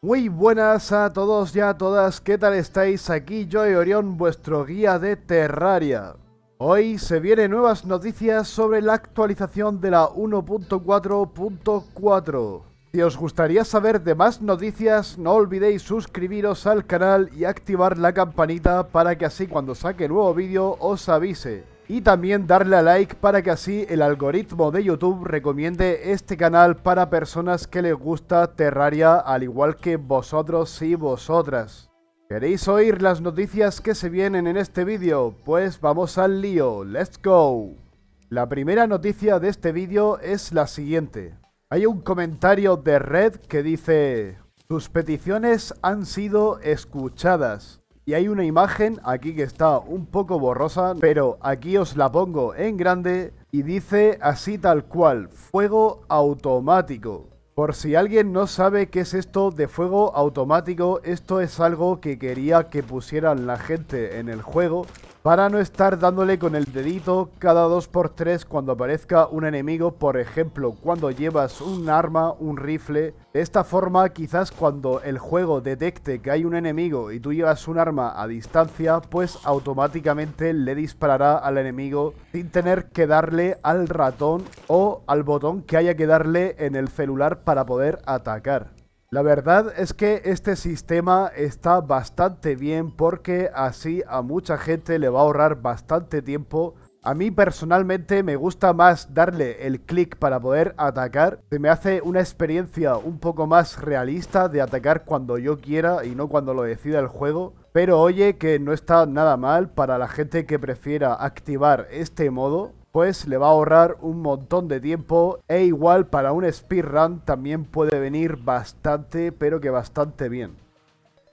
Muy buenas a todos y a todas, ¿qué tal estáis? Aquí yo y Orión, vuestro guía de Terraria. Hoy se vienen nuevas noticias sobre la actualización de la 1.4.4. Si os gustaría saber de más noticias, no olvidéis suscribiros al canal y activar la campanita para que así cuando saque nuevo vídeo os avise y también darle a like para que así el algoritmo de YouTube recomiende este canal para personas que les gusta Terraria al igual que vosotros y vosotras. ¿Queréis oír las noticias que se vienen en este vídeo? Pues vamos al lío, let's go. La primera noticia de este vídeo es la siguiente. Hay un comentario de Red que dice... Sus peticiones han sido escuchadas. Y hay una imagen aquí que está un poco borrosa, pero aquí os la pongo en grande y dice así tal cual, fuego automático. Por si alguien no sabe qué es esto de fuego automático, esto es algo que quería que pusieran la gente en el juego para no estar dándole con el dedito cada 2x3 cuando aparezca un enemigo, por ejemplo, cuando llevas un arma, un rifle. De esta forma, quizás cuando el juego detecte que hay un enemigo y tú llevas un arma a distancia, pues automáticamente le disparará al enemigo sin tener que darle al ratón o al botón que haya que darle en el celular para poder atacar. La verdad es que este sistema está bastante bien porque así a mucha gente le va a ahorrar bastante tiempo. A mí personalmente me gusta más darle el clic para poder atacar. Se me hace una experiencia un poco más realista de atacar cuando yo quiera y no cuando lo decida el juego. Pero oye que no está nada mal para la gente que prefiera activar este modo pues le va a ahorrar un montón de tiempo e igual para un speedrun también puede venir bastante, pero que bastante bien.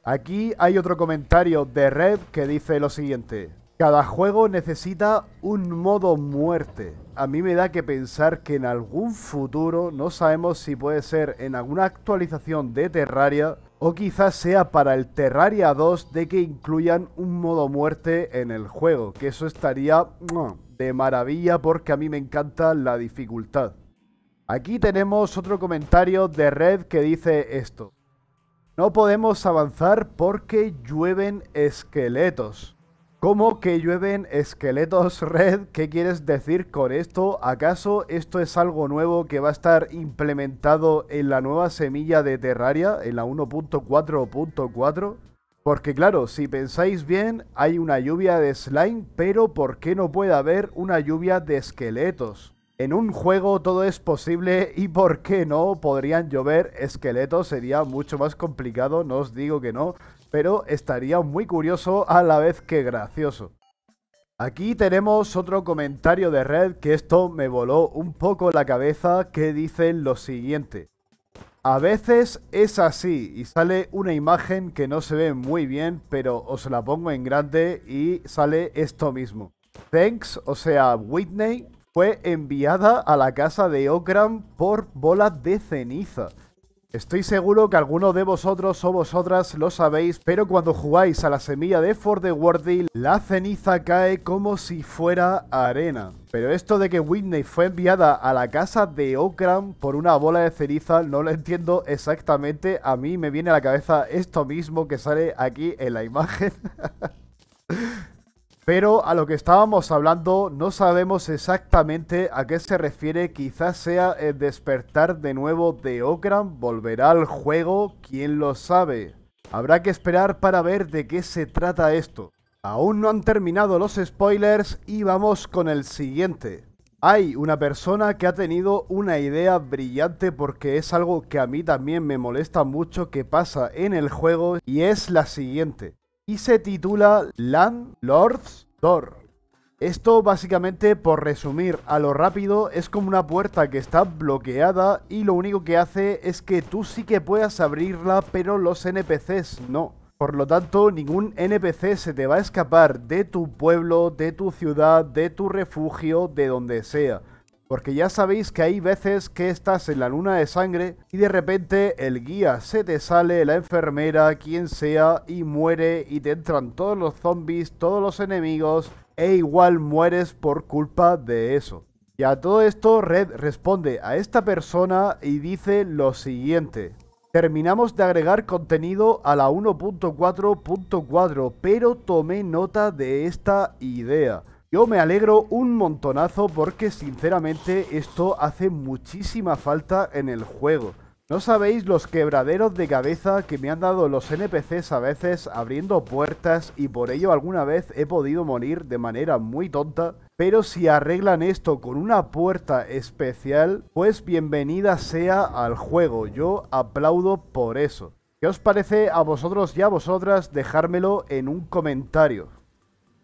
Aquí hay otro comentario de Red que dice lo siguiente. Cada juego necesita un modo muerte. A mí me da que pensar que en algún futuro, no sabemos si puede ser en alguna actualización de Terraria, o quizás sea para el Terraria 2 de que incluyan un modo muerte en el juego, que eso estaría de maravilla porque a mí me encanta la dificultad. Aquí tenemos otro comentario de Red que dice esto. No podemos avanzar porque llueven esqueletos. ¿Cómo que llueven esqueletos, Red? ¿Qué quieres decir con esto? ¿Acaso esto es algo nuevo que va a estar implementado en la nueva semilla de Terraria, en la 1.4.4? Porque claro, si pensáis bien, hay una lluvia de slime, pero ¿por qué no puede haber una lluvia de esqueletos? En un juego todo es posible y por qué no podrían llover esqueletos, sería mucho más complicado, no os digo que no, pero estaría muy curioso a la vez que gracioso. Aquí tenemos otro comentario de Red que esto me voló un poco la cabeza que dice lo siguiente. A veces es así y sale una imagen que no se ve muy bien, pero os la pongo en grande y sale esto mismo. Thanks, o sea, Whitney, fue enviada a la casa de Okram por bolas de ceniza. Estoy seguro que alguno de vosotros o vosotras lo sabéis, pero cuando jugáis a la semilla de For the Worthy, la ceniza cae como si fuera arena. Pero esto de que Whitney fue enviada a la casa de Okram por una bola de ceniza no lo entiendo exactamente. A mí me viene a la cabeza esto mismo que sale aquí en la imagen. Pero a lo que estábamos hablando, no sabemos exactamente a qué se refiere. Quizás sea el despertar de nuevo de Ogram ¿Volverá al juego? ¿Quién lo sabe? Habrá que esperar para ver de qué se trata esto. Aún no han terminado los spoilers y vamos con el siguiente. Hay una persona que ha tenido una idea brillante porque es algo que a mí también me molesta mucho que pasa en el juego y es la siguiente y se titula Landlord's Door. Esto básicamente, por resumir a lo rápido, es como una puerta que está bloqueada y lo único que hace es que tú sí que puedas abrirla, pero los NPCs no. Por lo tanto, ningún NPC se te va a escapar de tu pueblo, de tu ciudad, de tu refugio, de donde sea. Porque ya sabéis que hay veces que estás en la luna de sangre y de repente el guía se te sale, la enfermera, quien sea, y muere y te entran todos los zombies, todos los enemigos, e igual mueres por culpa de eso. Y a todo esto Red responde a esta persona y dice lo siguiente. Terminamos de agregar contenido a la 1.4.4, pero tomé nota de esta idea. Yo me alegro un montonazo porque sinceramente esto hace muchísima falta en el juego. No sabéis los quebraderos de cabeza que me han dado los NPCs a veces abriendo puertas y por ello alguna vez he podido morir de manera muy tonta. Pero si arreglan esto con una puerta especial, pues bienvenida sea al juego. Yo aplaudo por eso. ¿Qué os parece a vosotros y a vosotras? Dejármelo en un comentario.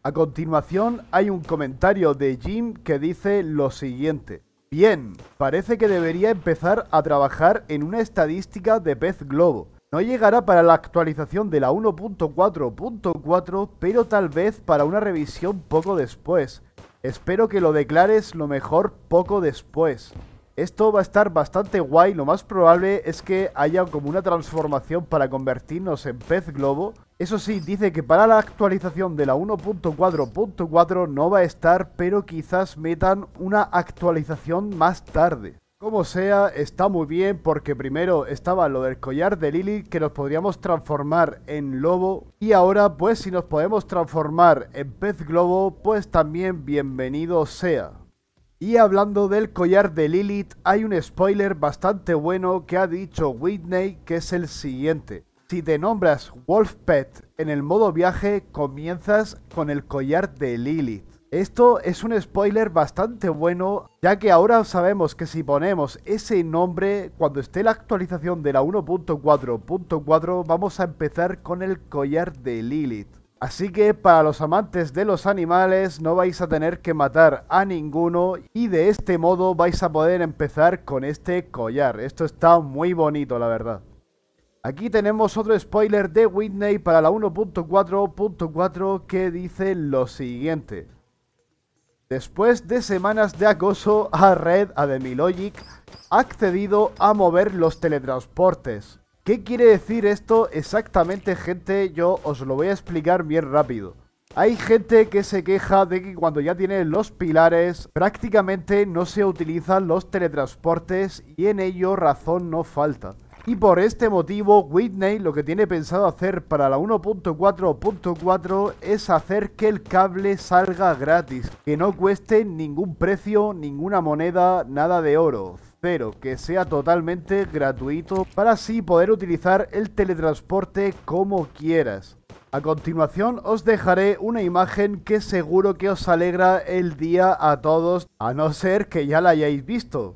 A continuación hay un comentario de Jim que dice lo siguiente. Bien, parece que debería empezar a trabajar en una estadística de pez globo. No llegará para la actualización de la 1.4.4, pero tal vez para una revisión poco después. Espero que lo declares lo mejor poco después. Esto va a estar bastante guay, lo más probable es que haya como una transformación para convertirnos en pez globo eso sí, dice que para la actualización de la 1.4.4 no va a estar, pero quizás metan una actualización más tarde. Como sea, está muy bien porque primero estaba lo del collar de Lilith, que nos podríamos transformar en lobo y ahora pues si nos podemos transformar en pez globo pues también bienvenido sea. Y hablando del collar de Lilith, hay un spoiler bastante bueno que ha dicho Whitney, que es el siguiente. Si te nombras Wolfpet en el modo viaje, comienzas con el collar de Lilith. Esto es un spoiler bastante bueno, ya que ahora sabemos que si ponemos ese nombre, cuando esté la actualización de la 1.4.4, vamos a empezar con el collar de Lilith. Así que para los amantes de los animales no vais a tener que matar a ninguno y de este modo vais a poder empezar con este collar. Esto está muy bonito, la verdad. Aquí tenemos otro spoiler de Whitney para la 1.4.4 que dice lo siguiente. Después de semanas de acoso a Red a ha accedido a mover los teletransportes. ¿Qué quiere decir esto exactamente, gente? Yo os lo voy a explicar bien rápido. Hay gente que se queja de que cuando ya tienen los pilares, prácticamente no se utilizan los teletransportes y en ello razón no falta. Y por este motivo, Whitney lo que tiene pensado hacer para la 1.4.4 es hacer que el cable salga gratis, que no cueste ningún precio, ninguna moneda, nada de oro, pero que sea totalmente gratuito para así poder utilizar el teletransporte como quieras. A continuación os dejaré una imagen que seguro que os alegra el día a todos, a no ser que ya la hayáis visto.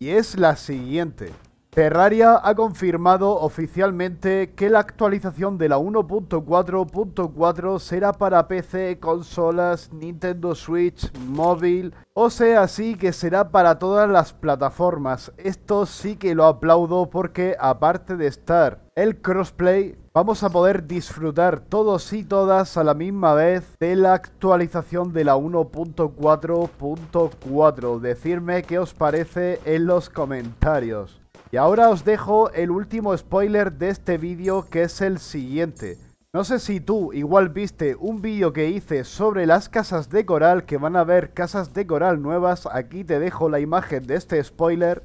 Y es la siguiente. Terraria ha confirmado oficialmente que la actualización de la 1.4.4 será para PC, consolas, Nintendo Switch, móvil o sea, así que será para todas las plataformas. Esto sí que lo aplaudo porque aparte de estar el crossplay, vamos a poder disfrutar todos y todas a la misma vez de la actualización de la 1.4.4. decirme qué os parece en los comentarios. Y ahora os dejo el último spoiler de este vídeo que es el siguiente. No sé si tú igual viste un vídeo que hice sobre las casas de coral, que van a haber casas de coral nuevas. Aquí te dejo la imagen de este spoiler.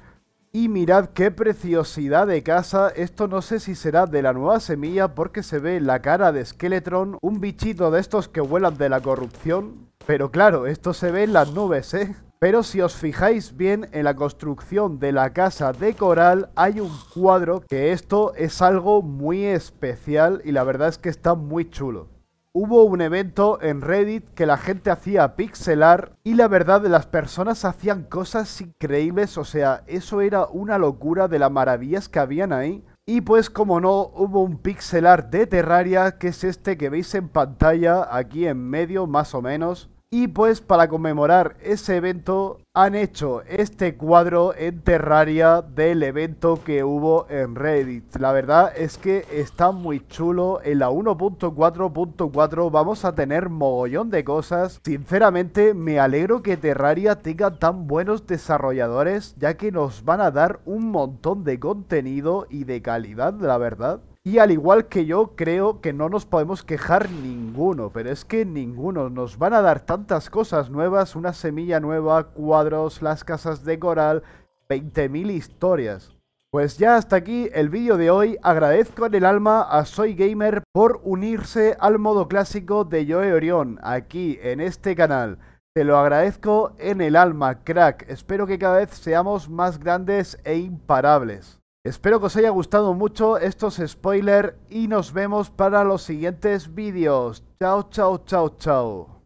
Y mirad qué preciosidad de casa. Esto no sé si será de la nueva semilla porque se ve la cara de Skeletron, un bichito de estos que vuelan de la corrupción. Pero claro, esto se ve en las nubes, ¿eh? Pero si os fijáis bien en la construcción de la casa de coral hay un cuadro que esto es algo muy especial y la verdad es que está muy chulo. Hubo un evento en Reddit que la gente hacía pixelar y la verdad las personas hacían cosas increíbles, o sea, eso era una locura de las maravillas que habían ahí. Y pues como no, hubo un pixelar de Terraria que es este que veis en pantalla aquí en medio más o menos y pues para conmemorar ese evento han hecho este cuadro en Terraria del evento que hubo en Reddit. La verdad es que está muy chulo. En la 1.4.4 vamos a tener mogollón de cosas. Sinceramente me alegro que Terraria tenga tan buenos desarrolladores ya que nos van a dar un montón de contenido y de calidad, la verdad. Y al igual que yo, creo que no nos podemos quejar ninguno, pero es que ninguno. Nos van a dar tantas cosas nuevas, una semilla nueva, cuadros, las casas de coral, 20.000 historias. Pues ya hasta aquí el vídeo de hoy. Agradezco en el alma a Soy Gamer por unirse al modo clásico de Joe Orión aquí en este canal. Te lo agradezco en el alma, crack. Espero que cada vez seamos más grandes e imparables. Espero que os haya gustado mucho estos spoilers y nos vemos para los siguientes vídeos. Chao, chao, chao, chao.